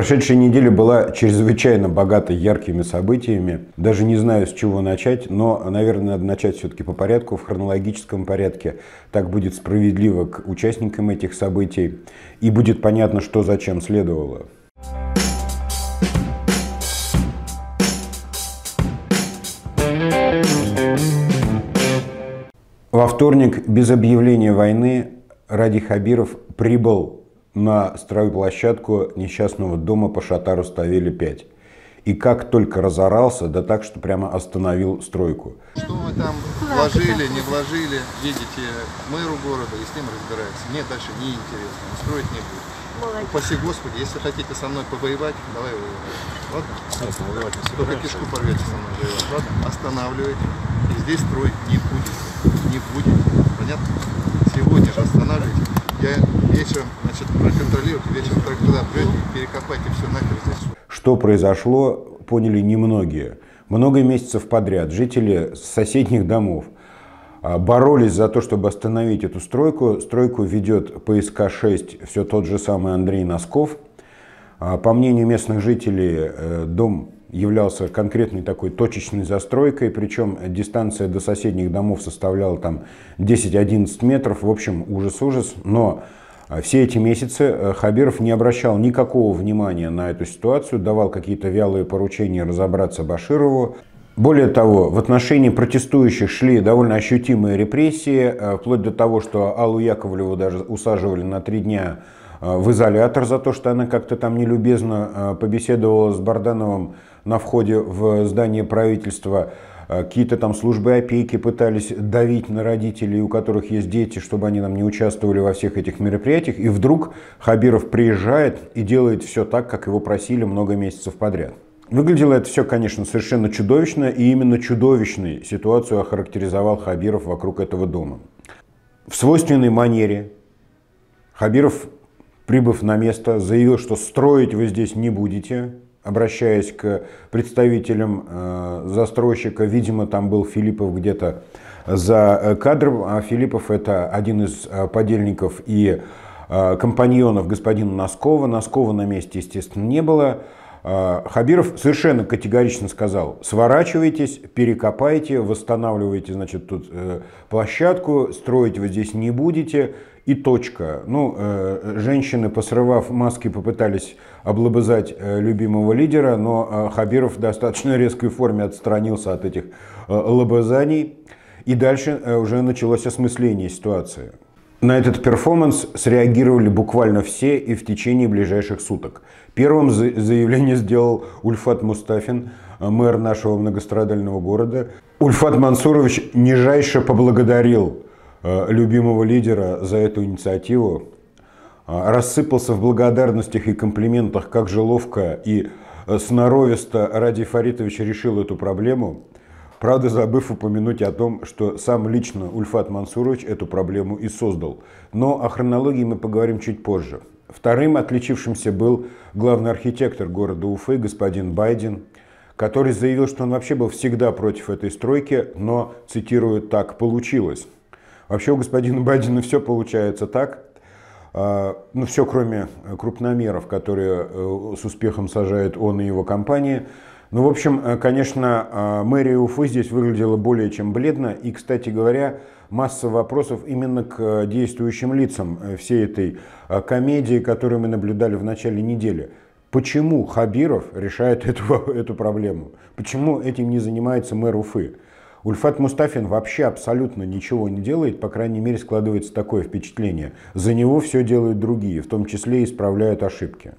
Прошедшая неделя была чрезвычайно богата яркими событиями. Даже не знаю, с чего начать, но, наверное, надо начать все-таки по порядку, в хронологическом порядке. Так будет справедливо к участникам этих событий и будет понятно, что зачем следовало. Во вторник без объявления войны Ради Хабиров прибыл на стройплощадку несчастного дома по Шатару Ставили 5. И как только разорался, да так, что прямо остановил стройку. Что мы там вложили, не вложили, Видите, мэру города и с ним разбираетесь. Мне дальше не интересно, строить не буду. Молодец. Упаси Господи, если хотите со мной повоевать, давай воевать. Ладно? Нет, воевать Только кишку порвете со мной Ладно? Останавливайте. И здесь строить не будет, Не будет. Понятно? Сегодня же останавливайте. Я вечером, значит, проконтролировать, вечером только туда придете, перекопайте все нахер здесь. Что произошло, поняли немногие. Много месяцев подряд жители соседних домов а, боролись за то, чтобы остановить эту стройку. Стройку ведет ПСК-6 все тот же самый Андрей Носков. А, по мнению местных жителей, э, дом являлся конкретной такой точечной застройкой, причем дистанция до соседних домов составляла там 10-11 метров, в общем, ужас-ужас, но а все эти месяцы э, Хабиров не обращал никакого внимания на эту ситуацию, давал какие-то вялые поручения разобраться Баширову. Более того, в отношении протестующих шли довольно ощутимые репрессии, э, вплоть до того, что Аллу Яковлеву даже усаживали на три дня э, в изолятор за то, что она как-то там нелюбезно побеседовала с Бардановым на входе в здание правительства. А какие-то там службы опеки пытались давить на родителей, у которых есть дети, чтобы они нам не участвовали во всех этих мероприятиях. И вдруг Хабиров приезжает и делает все так, как его просили много месяцев подряд. Выглядело это все, конечно, совершенно чудовищно, и именно чудовищной ситуацию охарактеризовал Хабиров вокруг этого дома. В свойственной манере Хабиров, прибыв на место, заявил, что строить вы здесь не будете, обращаясь к представителям э, застройщика, видимо, там был Филиппов где-то за э, кадром, а Филиппов это один из э, подельников и компаньонов господина Носкова. Носкова на месте, естественно, не было. Хабиров совершенно категорично сказал, сворачивайтесь, перекопайте, восстанавливайте значит, тут площадку, строить вы здесь не будете, и точка. Ну, э, женщины, посрывав маски, попытались облобызать э, любимого лидера, но э, Хабиров в достаточно резкой форме отстранился от этих э, лобызаний. И дальше э, уже началось осмысление ситуации. На этот перформанс среагировали буквально все и в течение ближайших суток. Первым заявление сделал Ульфат Мустафин, э, мэр нашего многострадального города. Ульфат Мансурович нижайше поблагодарил Э, любимого лидера за эту инициативу, э, рассыпался в благодарностях и комплиментах, как же ловко и э, сноровисто Ради Фаритович решил эту проблему, правда забыв упомянуть о том, что сам лично Ульфат Мансурович эту проблему и создал. Но о хронологии мы поговорим чуть позже. Вторым отличившимся был главный архитектор города Уфы господин Байден, который заявил, что он вообще был всегда против этой стройки, но, цитирую, так получилось. Вообще у господина Байдена все получается так, а, ну все кроме э, крупномеров, которые э, с успехом сажают он и его компании. Ну, в общем, э, конечно, а, мэрия Уфы здесь выглядела более чем бледно. И, кстати говоря, масса вопросов именно к действующим лицам всей этой комедии, которую мы наблюдали в начале недели. Почему Хабиров решает эту, эту проблему? Почему этим не занимается мэр Уфы? Ульфат Мустафин вообще абсолютно ничего не делает, по крайней мере складывается такое впечатление. За него все делают другие, в том числе исправляют ошибки.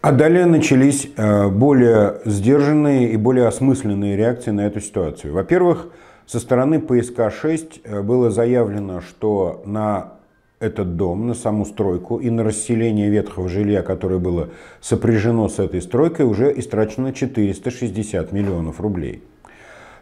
А далее начались э, более сдержанные и более осмысленные реакции на эту ситуацию. Во-первых, со стороны ПСК-6 э, было заявлено, что на этот дом, на саму стройку и на расселение ветхого жилья, которое было сопряжено с этой стройкой, уже истрачено 460 миллионов рублей.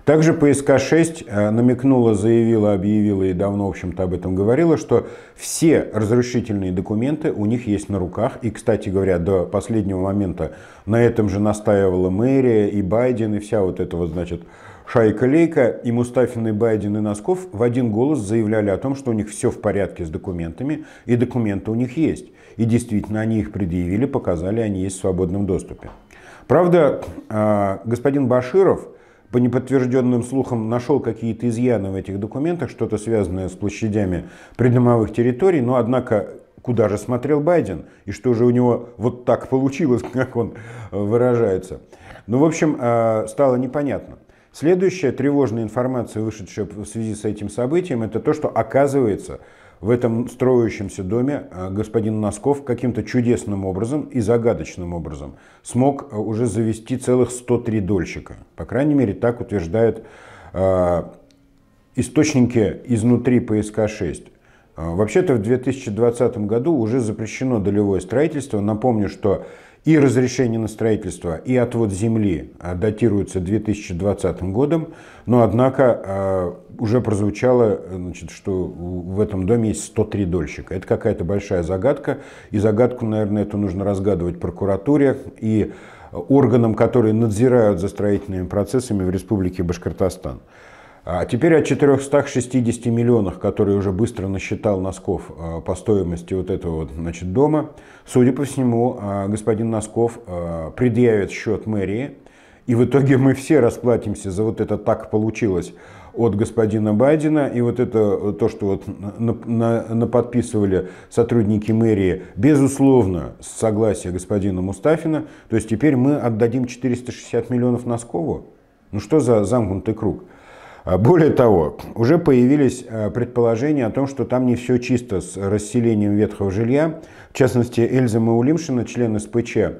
Также ПСК-6 а э, намекнула, заявила, объявила и давно, в общем-то, об этом говорила, что все разрушительные документы у них есть на руках. И, кстати говоря, до последнего момента на этом же настаивала мэрия и Байден, и вся вот эта вот, значит, Шайка-лейка и Мустафин, и Байден, и Носков в один голос заявляли о том, что у них все в порядке с документами, и документы у них есть. И действительно, они их предъявили, показали, они есть в свободном доступе. Правда, э, господин Баширов по неподтвержденным слухам нашел какие-то изъяны в этих документах, что-то связанное с площадями придомовых территорий, но однако куда же смотрел Байден и что же у него вот так получилось, как он э, выражается. Ну, в общем, э, стало непонятно. Следующая тревожная информация, вышедшая в связи с этим событием, это то, что оказывается, в этом строящемся доме а, господин Носков каким-то чудесным образом и загадочным образом смог а, уже завести целых 103 дольщика. По крайней мере, так утверждают а, источники изнутри ПСК-6. Вообще-то в 2020 году уже запрещено долевое строительство. Напомню, что и разрешение на строительство, и отвод земли а, датируются 2020 годом, но однако а, уже прозвучало, значит, что в этом доме есть 103 дольщика. Это какая-то большая загадка, и загадку, наверное, эту нужно разгадывать прокуратуре и органам, которые надзирают за строительными процессами в Республике Башкортостан. А теперь о 460 миллионах, которые уже быстро насчитал Носков а, по стоимости вот этого вот, значит, дома, судя по всему, а, господин Носков а, предъявит счет мэрии, и в итоге мы все расплатимся за вот это так получилось от господина Байдена, и вот это э, то, что вот на, на, на подписывали сотрудники мэрии, безусловно, с согласия господина Мустафина, то есть теперь мы отдадим 460 миллионов Носкову? Ну что за замкнутый круг? А более того, уже появились э, предположения о том, что там не все чисто с расселением ветхого жилья. В частности, Эльза Маулимшина, член СПЧ э,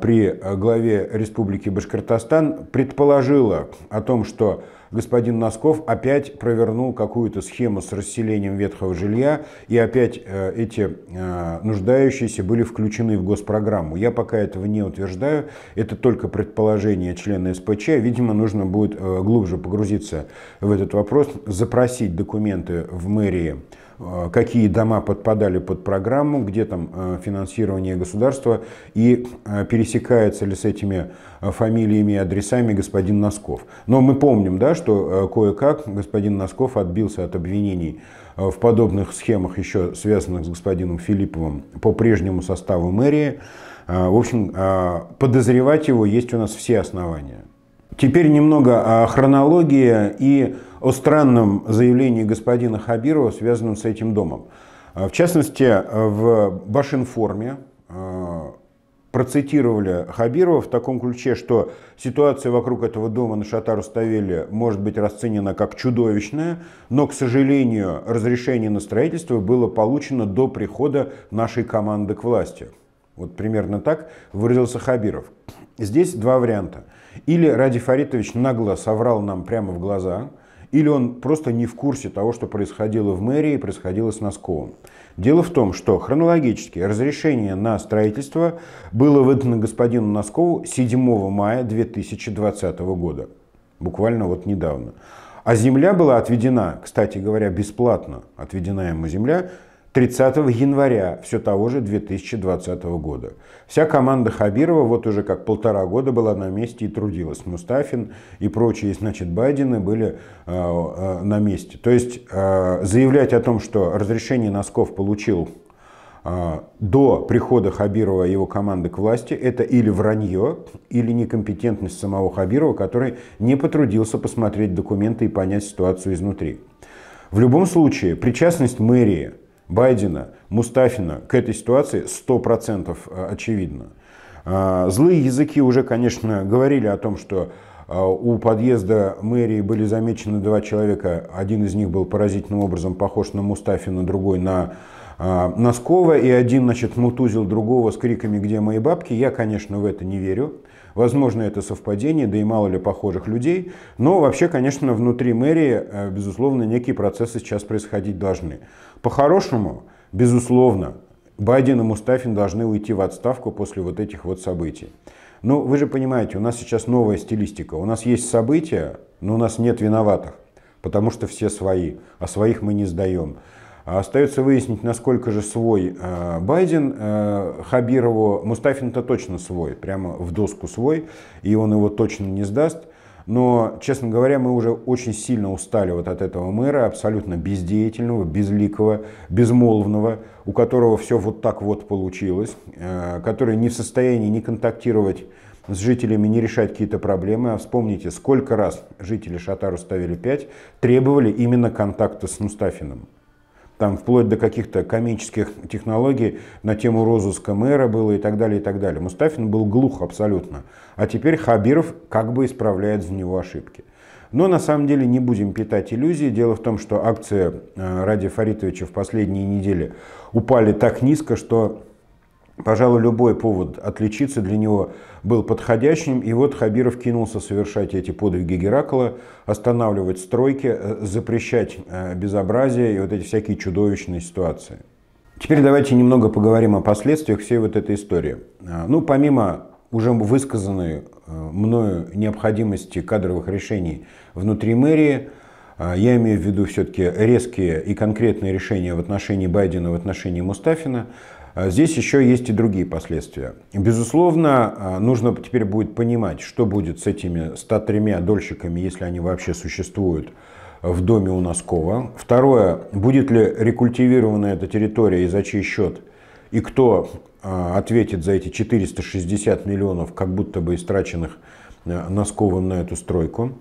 при э, главе Республики Башкортостан, предположила о том, что господин Носков опять провернул какую-то схему с расселением ветхого жилья, и опять э, эти э, нуждающиеся были включены в госпрограмму. Я пока этого не утверждаю, это только предположение члена СПЧ. Видимо, нужно будет э, глубже погрузиться в этот вопрос, запросить документы в мэрии Э, какие дома подпадали под программу, где там э, финансирование государства, и э, пересекается ли с этими фамилиями и адресами господин Носков. Но мы помним, да, что кое-как господин Носков отбился от обвинений в подобных схемах, еще связанных с господином Филипповым, по прежнему составу мэрии. В общем, подозревать его есть у нас все основания. Теперь немного о хронологии и о странном заявлении господина Хабирова, связанном с этим домом. Э, в частности, э, в Башинформе э, процитировали Хабирова в таком ключе, что ситуация вокруг этого дома на Шатару-Ставеле может быть расценена как чудовищная, но, к сожалению, разрешение на строительство было получено до прихода нашей команды к власти. Вот примерно так выразился Хабиров. Здесь два варианта. Или Ради Фаритович нагло соврал нам прямо в глаза, или он просто не в курсе того, что происходило в мэрии и происходило с Носковым. Дело в том, что хронологически разрешение на строительство было выдано господину Носкову 7 мая 2020 года, буквально вот недавно. А земля была отведена, кстати говоря, бесплатно отведена ему земля 30 января все того же 2020 года. Вся команда Хабирова вот уже как полтора года была на месте и трудилась. Мустафин и прочие, значит, Байдены были э, э на месте. То есть э, заявлять о том, что разрешение Носков получил э, до прихода Хабирова и его команды к власти это или вранье, или некомпетентность самого Хабирова, который не потрудился посмотреть документы и понять ситуацию изнутри. В любом случае, причастность мэрии – Байдена, Мустафина к этой ситуации 100% э, очевидно. А, злые языки уже, конечно, говорили о том, что а, у подъезда мэрии были замечены два человека. Один из них был поразительным образом похож на Мустафина, другой на а, Носкова. И один, значит, мутузил другого с криками «Где мои бабки?». Я, конечно, в это не верю. Возможно, это совпадение, да и мало ли похожих людей. Но вообще, конечно, внутри мэрии, э, безусловно, некие процессы сейчас происходить должны. По-хорошему, безусловно, Байден и Мустафин должны уйти в отставку после вот этих вот событий. Но ну, вы же понимаете, у нас сейчас новая стилистика. У нас есть события, но у нас нет виноватых, потому что все свои, а своих мы не сдаем. А остается выяснить, насколько же свой э, Байден э, Хабирову. Мустафин-то точно свой, прямо в доску свой, и он его точно не сдаст. Но, честно говоря, мы уже очень сильно устали вот от этого мэра, абсолютно бездеятельного, безликого, безмолвного, у которого все вот так вот получилось, э, который не в состоянии не контактировать с жителями, не решать какие-то проблемы. А вспомните, сколько раз жители Шатару ставили 5, требовали именно контакта с Мустафином там вплоть до каких-то комических технологий на тему розыска мэра было и так далее, и так далее. Мустафин был глух абсолютно. А теперь Хабиров как бы исправляет за него ошибки. Но на самом деле не будем питать иллюзии. Дело в том, что акции э, Ради Фаритовича в последние недели упали так низко, что Пожалуй, любой повод отличиться для него был подходящим, и вот Хабиров кинулся совершать эти подвиги Геракла, останавливать стройки, э, запрещать э, безобразие и вот эти всякие чудовищные ситуации. Теперь давайте немного поговорим о последствиях всей вот этой истории. Э, ну, помимо уже высказанной мною необходимости кадровых решений внутри мэрии, я имею в виду все-таки резкие и конкретные решения в отношении Байдена, в отношении Мустафина. А здесь еще есть и другие последствия. Безусловно, а, нужно теперь будет понимать, что будет с этими 103 дольщиками, если они вообще существуют в доме у Носкова. Второе, будет ли рекультивирована эта территория и за чей счет, и кто а, ответит за эти 460 миллионов, как будто бы истраченных Носковым на эту стройку.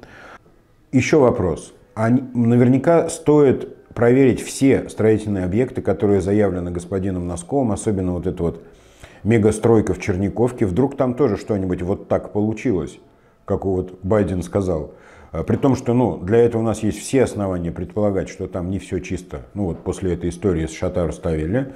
Еще вопрос. Наверняка стоит проверить все строительные объекты, которые заявлены господином Носковым, особенно вот эта вот мегастройка в Черниковке, вдруг там тоже что-нибудь вот так получилось, как вот Байден сказал. А, при том, что ну, для этого у нас есть все основания предполагать, что там не все чисто. Ну вот после этой истории с Шатар ставили.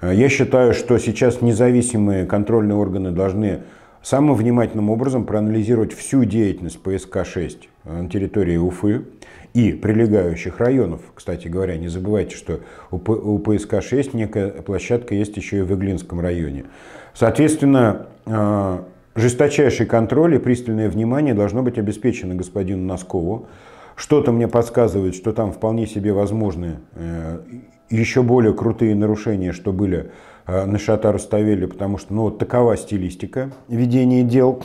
А, я считаю, что сейчас независимые контрольные органы должны самым внимательным образом проанализировать всю деятельность ПСК-6 а, на территории Уфы и прилегающих районов. Кстати говоря, не забывайте, что у ПСК-6 некая площадка есть еще и в Иглинском районе. Соответственно, а, жесточайший контроль и пристальное внимание должно быть обеспечено господину Носкову. Что-то мне подсказывает, что там вполне себе возможны э, еще более крутые нарушения, что были э, на Шатару Ставели, потому что ну, вот такова стилистика ведения дел.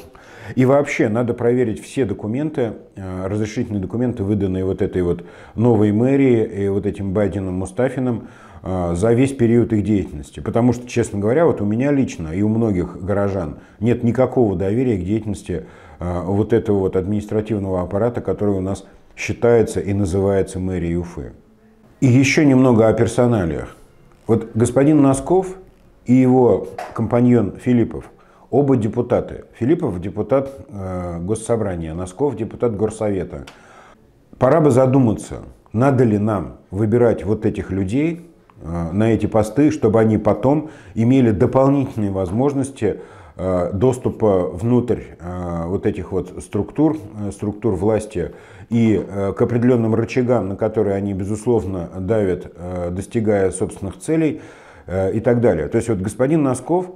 И вообще надо проверить все документы, э, разрешительные документы, выданные вот этой вот новой мэрии и вот этим Байденом Мустафином э, за весь период их деятельности. Потому что, честно говоря, вот у меня лично и у многих горожан нет никакого доверия к деятельности э, вот этого вот административного аппарата, который у нас считается и называется мэрией Уфы. И еще немного о персоналиях. Вот господин Носков и его компаньон Филиппов – Оба депутаты. Филиппов – депутат э, Госсобрания, Носков – депутат Горсовета. Пора бы задуматься, надо ли нам выбирать вот этих людей э, на эти посты, чтобы они потом имели дополнительные возможности э, доступа внутрь э, вот этих вот структур, э, структур власти и э, к определенным рычагам, на которые они, безусловно, давят, э, достигая собственных целей э, и так далее. То есть вот господин Носков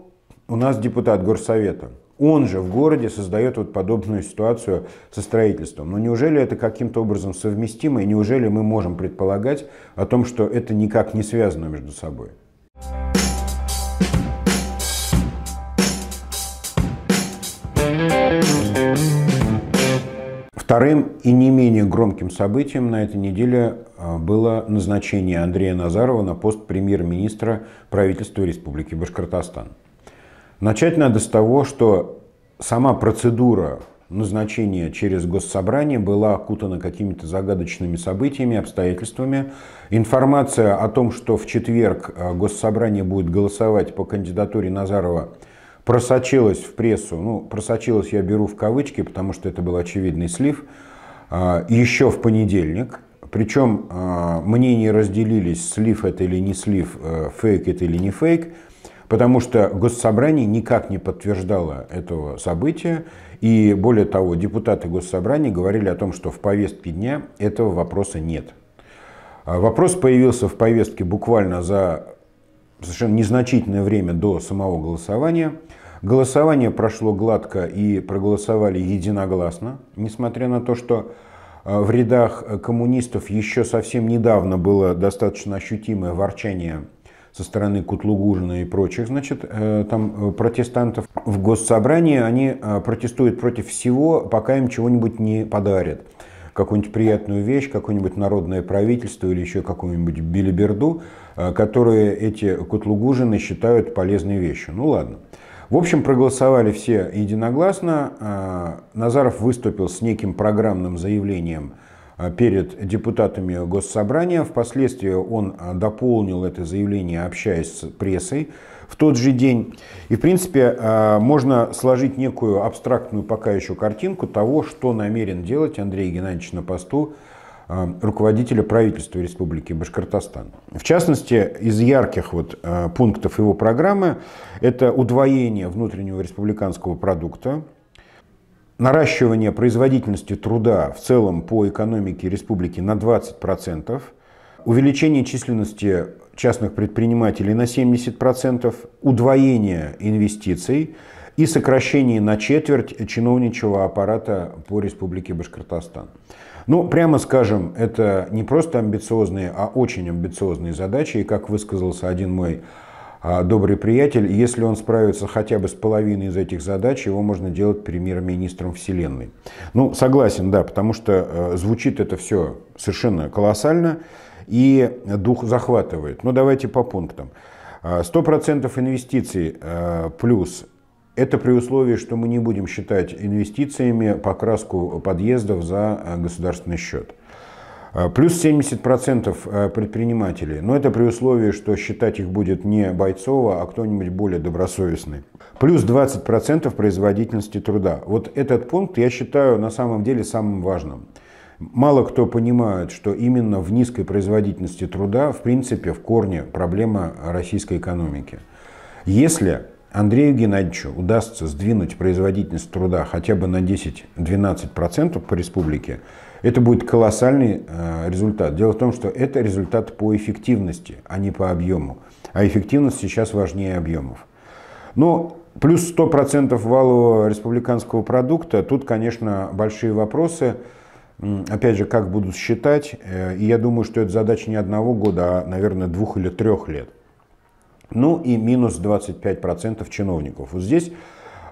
у нас депутат горсовета. Он же в городе создает вот подобную ситуацию со строительством. Но неужели это каким-то образом совместимо, и неужели мы можем предполагать о том, что это никак не связано между собой? Вторым и не менее громким событием на этой неделе а, было назначение Андрея Назарова на пост премьер-министра правительства Республики Башкортостан. Начать надо с того, что сама процедура назначения через госсобрание была окутана какими-то загадочными событиями, обстоятельствами. Информация о том, что в четверг э, госсобрание будет голосовать по кандидатуре Назарова, просочилась в прессу. Ну, просочилась я беру в кавычки, потому что это был очевидный слив. А, еще в понедельник. Причем а, мнения разделились, слив это или не слив, э, фейк это или не фейк потому что Госсобрание никак не подтверждало этого события, и более того, депутаты Госсобрания говорили о том, что в повестке дня этого вопроса нет. А вопрос появился в повестке буквально за совершенно незначительное время до самого голосования. Голосование прошло гладко и проголосовали единогласно, несмотря на то, что а, в рядах коммунистов еще совсем недавно было достаточно ощутимое ворчание со стороны Кутлугужина и прочих, значит, э, там э, протестантов в госсобрании, они э, протестуют против всего, пока им чего-нибудь не подарят какую-нибудь приятную вещь, какое-нибудь народное правительство или еще какую-нибудь билиберду, которые эти кутлугужины считают полезной вещью. Ну ладно. В общем, проголосовали все единогласно. Назаров выступил с неким программным заявлением – а, перед депутатами Госсобрания. Впоследствии он а, дополнил это заявление, общаясь с прессой в тот же день. И, в принципе, а, можно сложить некую абстрактную пока еще картинку того, что намерен делать Андрей Геннадьевич на посту руководителя правительства Республики Башкортостан. В частности, из ярких вот пунктов его программы это удвоение внутреннего республиканского продукта, наращивание производительности труда в целом по экономике республики на 20%, увеличение численности частных предпринимателей на 70%, удвоение инвестиций и сокращение на четверть чиновничего аппарата по республике Башкортостан. Ну, прямо скажем, это не просто амбициозные, а очень амбициозные задачи. И как высказался один мой а, добрый приятель, если он справится хотя бы с половиной из этих задач, его можно делать премьер-министром Вселенной. Ну, согласен, да, потому что э, звучит это все совершенно колоссально и дух захватывает. Но ну, давайте по пунктам. 100% а, инвестиций э, плюс это при условии, что мы не будем считать инвестициями покраску подъездов за э, государственный счет. А, плюс 70% э, предпринимателей. Но это при условии, что считать их будет не Бойцова, а кто-нибудь более добросовестный. Плюс 20% производительности труда. Вот этот пункт я считаю на самом деле самым важным. Мало кто понимает, что именно в низкой производительности труда, в принципе, в корне проблема российской экономики. Если Андрею Геннадьевичу удастся сдвинуть производительность труда хотя бы на 10-12% по республике, это будет колоссальный э, результат. Дело в том, что это результат по эффективности, а не по объему. А эффективность сейчас важнее объемов. Но ну, плюс 100% валового республиканского продукта, тут, конечно, большие вопросы. Опять же, как будут считать. Э, и я думаю, что это задача не одного года, а, наверное, двух или трех лет. Ну и минус 25% чиновников. Вот здесь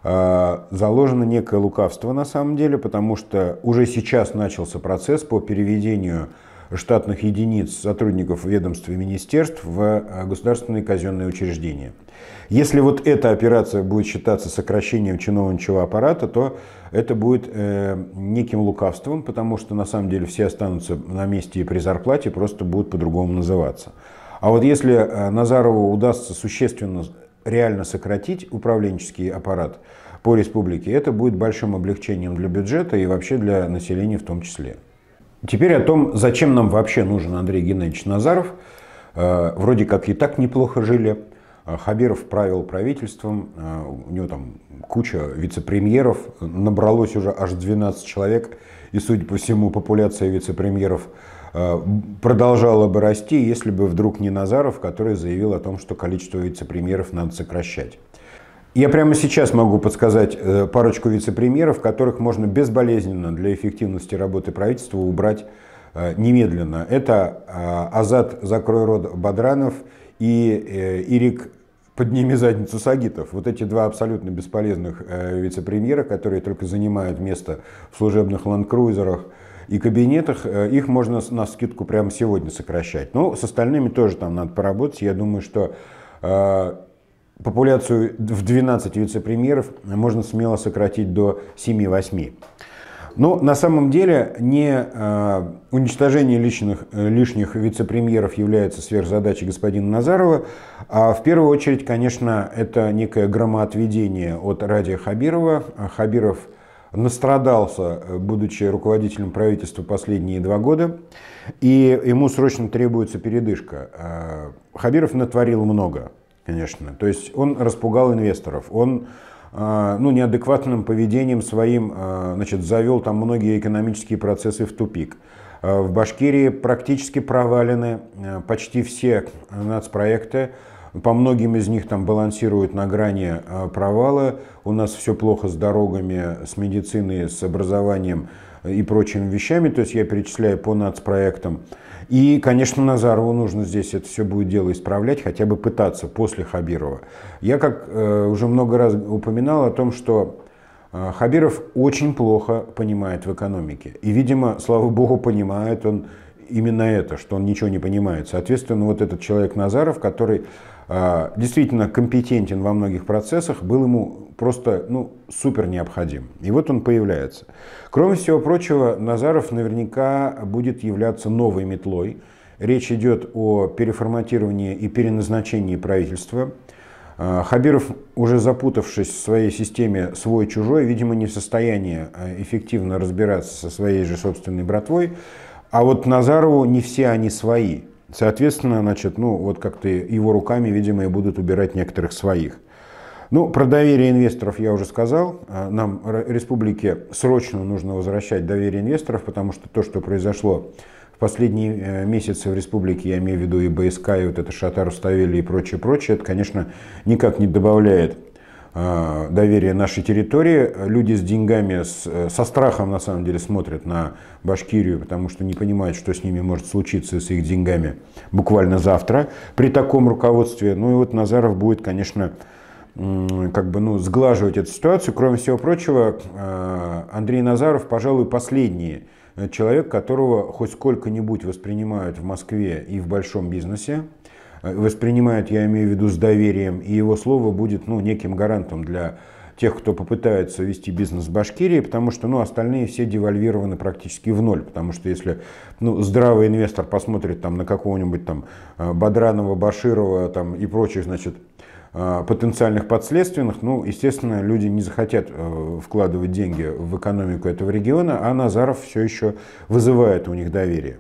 а, заложено некое лукавство на самом деле, потому что уже сейчас начался процесс по переведению штатных единиц сотрудников ведомств и министерств в а, государственные казенные учреждения. Если вот эта операция будет считаться сокращением чиновничего аппарата, то это будет э, неким лукавством, потому что на самом деле все останутся на месте и при зарплате, просто будут по-другому называться. А вот если э, Назарову удастся существенно реально сократить управленческий аппарат по республике, это будет большим облегчением для бюджета и вообще для населения в том числе. Теперь о том, зачем нам вообще нужен Андрей Геннадьевич Назаров. Э, вроде как и так неплохо жили. Э, Хабиров правил правительством, э, у него там куча вице-премьеров, набралось уже аж 12 человек, и, судя по всему, популяция вице-премьеров – Э, продолжало бы расти, если бы вдруг не Назаров, который заявил о том, что количество вице-премьеров надо сокращать. Я прямо сейчас могу подсказать э, парочку вице-премьеров, которых можно безболезненно для эффективности работы правительства убрать э, немедленно. Это Азат Закрой рот Бадранов и Ирик Подними задницу Сагитов. Вот эти два абсолютно бесполезных вице-премьера, которые только занимают место в служебных ландкрузерах – и кабинетах. Э, их можно на скидку прямо сегодня сокращать. Но ну, с остальными тоже там надо поработать. Я думаю, что э, популяцию в 12 вице-премьеров можно смело сократить до 7-8. Но ну, на самом деле не э, уничтожение личных, э, лишних вице-премьеров является сверхзадачей господина Назарова, а в первую очередь, конечно, это некое громоотведение от Радия Хабирова. Хабиров – настрадался, э, будучи руководителем правительства последние два года, и ему срочно требуется передышка. Э, Хабиров натворил много, конечно. То есть он распугал инвесторов, он э, ну, неадекватным поведением своим значит, завел там многие экономические процессы в тупик. В Башкирии практически провалены почти все нацпроекты, проекты по многим из них там балансируют на грани э, провала. У нас все плохо с дорогами, с медициной, с образованием э, и прочими вещами. То есть я перечисляю по нацпроектам. И, конечно, Назарову нужно здесь это все будет дело исправлять, хотя бы пытаться после Хабирова. Я, как э, уже много раз упоминал о том, что Хабиров очень плохо понимает в экономике. И, видимо, слава богу, понимает он именно это, что он ничего не понимает. Соответственно, вот этот человек Назаров, который а, действительно компетентен во многих процессах, был ему просто ну, супер необходим. И вот он появляется. Кроме всего прочего, Назаров наверняка будет являться новой метлой. Речь идет о переформатировании и переназначении правительства. А, Хабиров, уже запутавшись в своей системе свой-чужой, видимо, не в состоянии а, эффективно разбираться со своей же собственной братвой, а вот Назарову не все они свои – Соответственно, значит, ну вот как-то его руками, видимо, и будут убирать некоторых своих. Ну, про доверие инвесторов я уже сказал. А, нам, республике, срочно нужно возвращать доверие инвесторов, потому что то, что произошло в последние э, месяцы в республике, я имею в виду и БСК, и вот это Шатар уставили и прочее, прочее, это, конечно, никак не добавляет Э, доверия нашей территории. Люди с деньгами, с, э, со страхом на самом деле смотрят на Башкирию, потому что не понимают, что с ними может случиться с их деньгами буквально завтра. При таком руководстве, ну и вот Назаров будет, конечно, как бы, ну, сглаживать эту ситуацию. Кроме всего прочего, э, Андрей Назаров, пожалуй, последний человек, которого хоть сколько-нибудь воспринимают в Москве и в большом бизнесе, воспринимают, я имею в виду, с доверием, и его слово будет ну, неким гарантом для тех, кто попытается вести бизнес в Башкирии, потому что ну, остальные все девальвированы практически в ноль, потому что если ну, здравый инвестор посмотрит там, на какого-нибудь там э, Бадранова, Баширова там, и прочих значит, э, потенциальных подследственных, ну, естественно, люди не захотят э, вкладывать деньги в экономику этого региона, а Назаров все еще вызывает у них доверие.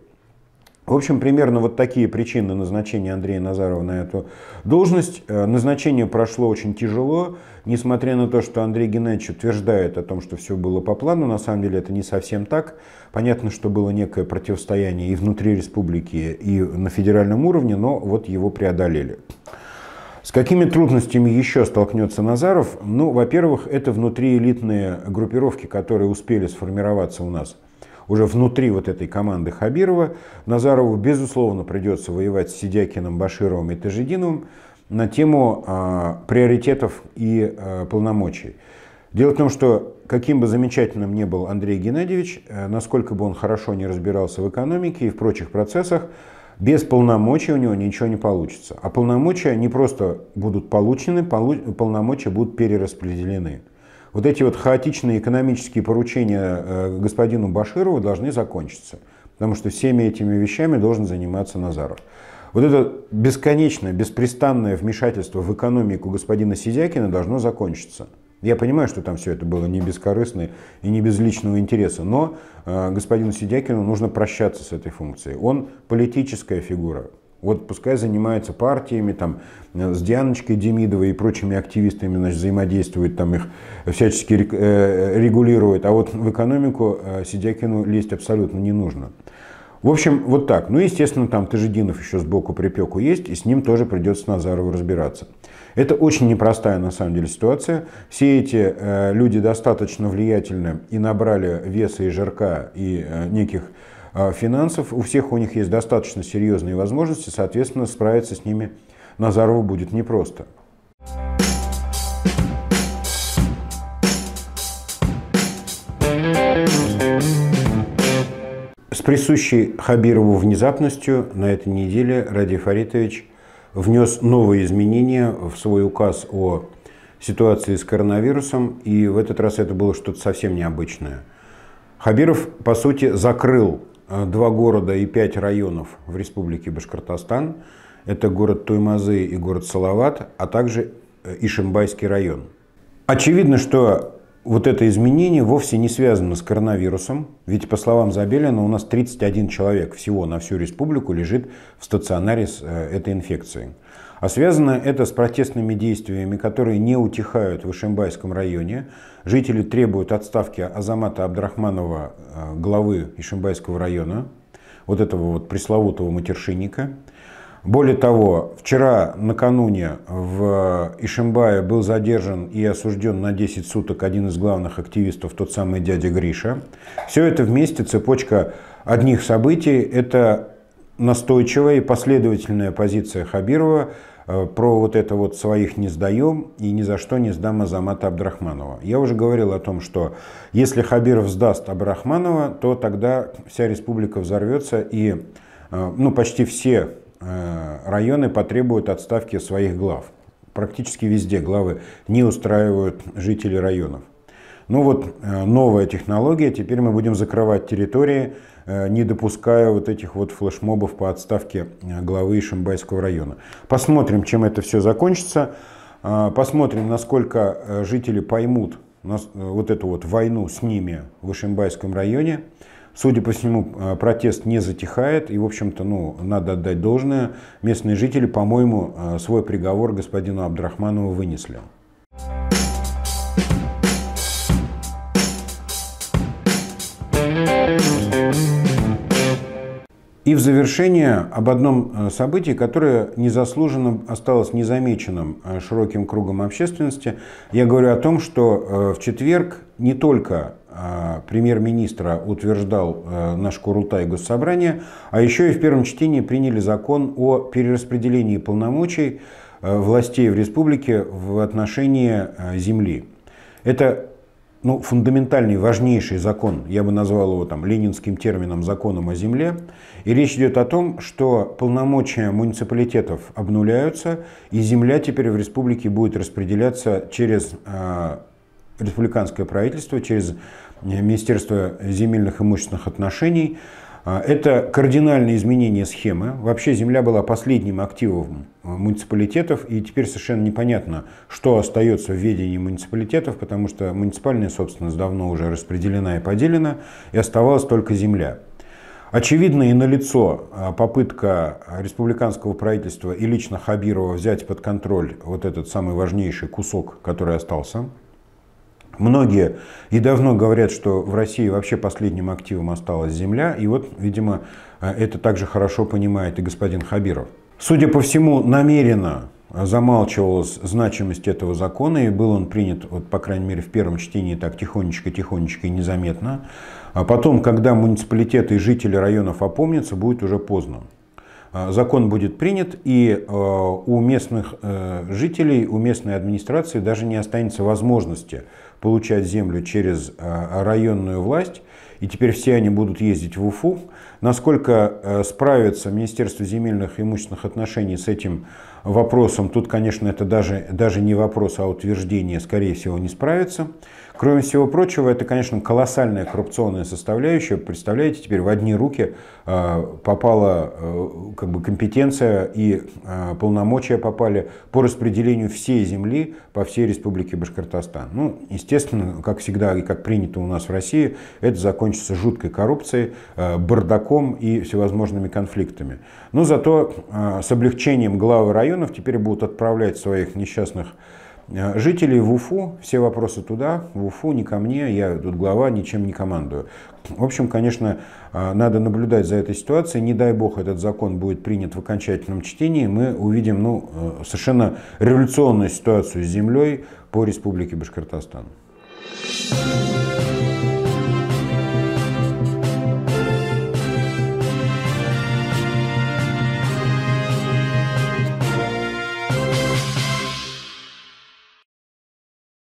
В общем, примерно вот такие причины назначения Андрея Назарова на эту должность. Э, назначение прошло очень тяжело, несмотря на то, что Андрей Геннадьевич утверждает о том, что все было по плану, на самом деле это не совсем так. Понятно, что было некое противостояние и внутри республики, и на федеральном уровне, но вот его преодолели. С какими трудностями еще столкнется Назаров? Ну, во-первых, это внутриэлитные группировки, которые успели сформироваться у нас – уже внутри вот этой команды Хабирова. Назарову, безусловно, придется воевать с Сидякиным, Башировым и Тажидиновым на тему э, приоритетов и э, полномочий. Дело в том, что каким бы замечательным ни был Андрей Геннадьевич, э, насколько бы он хорошо не разбирался в экономике и в прочих процессах, без полномочий у него ничего не получится. А полномочия не просто будут получены, полу полномочия будут перераспределены вот эти вот хаотичные экономические поручения э, господину Баширову должны закончиться. Потому что всеми этими вещами должен заниматься Назаров. Вот это бесконечное, беспрестанное вмешательство в экономику господина Сидякина должно закончиться. Я понимаю, что там все это было не бескорыстно и не без личного интереса, но э, господину Сидякину нужно прощаться с этой функцией. Он политическая фигура, вот пускай занимаются партиями, там, э, с Дианочкой Демидовой и прочими активистами значит, взаимодействует, там их всячески э, регулирует. А вот в экономику э, Сидякину лезть абсолютно не нужно. В общем, вот так. Ну, естественно, там Тажидинов еще сбоку припеку есть, и с ним тоже придется Назарову разбираться. Это очень непростая, на самом деле, ситуация. Все эти э, люди достаточно влиятельны и набрали веса и жирка, и э, неких а финансов. У всех у них есть достаточно серьезные возможности, соответственно, справиться с ними Назарову будет непросто. С присущей Хабирову внезапностью на этой неделе Ради Фаритович внес новые изменения в свой указ о ситуации с коронавирусом, и в этот раз это было что-то совсем необычное. Хабиров, по сути, закрыл а, два города и пять районов в республике Башкортостан. Это город Туймазы и город Салават, а также э, Ишимбайский район. Очевидно, что вот это изменение вовсе не связано с коронавирусом, ведь, по словам Забелина, у нас 31 человек всего на всю республику лежит в стационаре с э, этой инфекцией. А связано это с протестными действиями, которые не утихают в Ишимбайском районе. Жители требуют отставки Азамата Абдрахманова, э, главы Ишимбайского района, вот этого вот пресловутого матершинника. Более того, вчера накануне в Ишимбае был задержан и осужден на 10 суток один из главных активистов, тот самый дядя Гриша. Все это вместе цепочка одних событий – это настойчивая и последовательная позиция Хабирова Э, про вот это вот «своих не сдаем» и «ни за что не сдам Азамата Абдрахманова». Я уже говорил о том, что если Хабиров сдаст Абдрахманова, то тогда вся республика взорвется и э, ну, почти все э, районы потребуют отставки своих глав. Практически везде главы не устраивают жители районов. Ну вот новая технология, теперь мы будем закрывать территории, Э, не допуская вот этих вот флешмобов по отставке э, главы Шимбайского района. Посмотрим, чем это все закончится. Э, посмотрим, насколько жители поймут вот эту вот войну с ними в Ишимбайском районе. Судя по всему, протест не затихает, и, в общем-то, ну, надо отдать должное. Местные жители, по-моему, свой приговор господину Абдрахманову вынесли. И в завершение об одном э, событии, которое незаслуженно осталось незамеченным э, широким кругом общественности. Я говорю о том, что э, в четверг не только премьер-министра утверждал наш Курултай Госсобрание, а еще и в первом чтении приняли закон о перераспределении полномочий властей в республике в отношении земли. Это ну, фундаментальный, важнейший закон, я бы назвал его там ленинским термином законом о земле. И речь идет о том, что полномочия муниципалитетов обнуляются, и земля теперь в республике будет распределяться через э, республиканское правительство, через э, Министерство земельных и имущественных отношений. А, это кардинальное изменение схемы. Вообще земля была последним активом а, муниципалитетов, и теперь совершенно непонятно, что остается в ведении муниципалитетов, потому что муниципальная собственность давно уже распределена и поделена, и оставалась только земля. Очевидно и налицо а, попытка республиканского правительства и лично Хабирова взять под контроль вот этот самый важнейший кусок, который остался Многие и давно говорят, что в России вообще последним активом осталась земля, и вот, видимо, э, это также хорошо понимает и господин Хабиров. Судя по всему, намеренно замалчивалась значимость этого закона, и был он принят, вот, по крайней мере, в первом чтении так тихонечко-тихонечко и незаметно. А потом, когда муниципалитеты и жители районов опомнятся, будет уже поздно. А, закон будет принят, и э, у местных э, жителей, у местной администрации даже не останется возможности получать землю через а, районную власть, и теперь все они будут ездить в Уфу. Насколько э, справится Министерство земельных и имущественных отношений с этим вопросом, тут, конечно, это даже, даже не вопрос, а утверждение, скорее всего, не справится. Кроме всего прочего, это, конечно, колоссальная коррупционная составляющая. Представляете, теперь в одни руки э, попала э, как бы, компетенция и э, полномочия попали по распределению всей земли по всей республике Башкортостан. Ну, естественно, как всегда и как принято у нас в России, это закончится жуткой коррупцией, бардаком и всевозможными конфликтами. Но зато с облегчением главы районов теперь будут отправлять своих несчастных Э, жители в Уфу, все вопросы туда, в Уфу, не ко мне, я тут глава, ничем не командую. В общем, конечно, э, надо наблюдать за этой ситуацией. Не дай бог этот закон будет принят в окончательном чтении. Мы увидим ну, э, совершенно революционную ситуацию с землей по республике Башкортостан. Thank you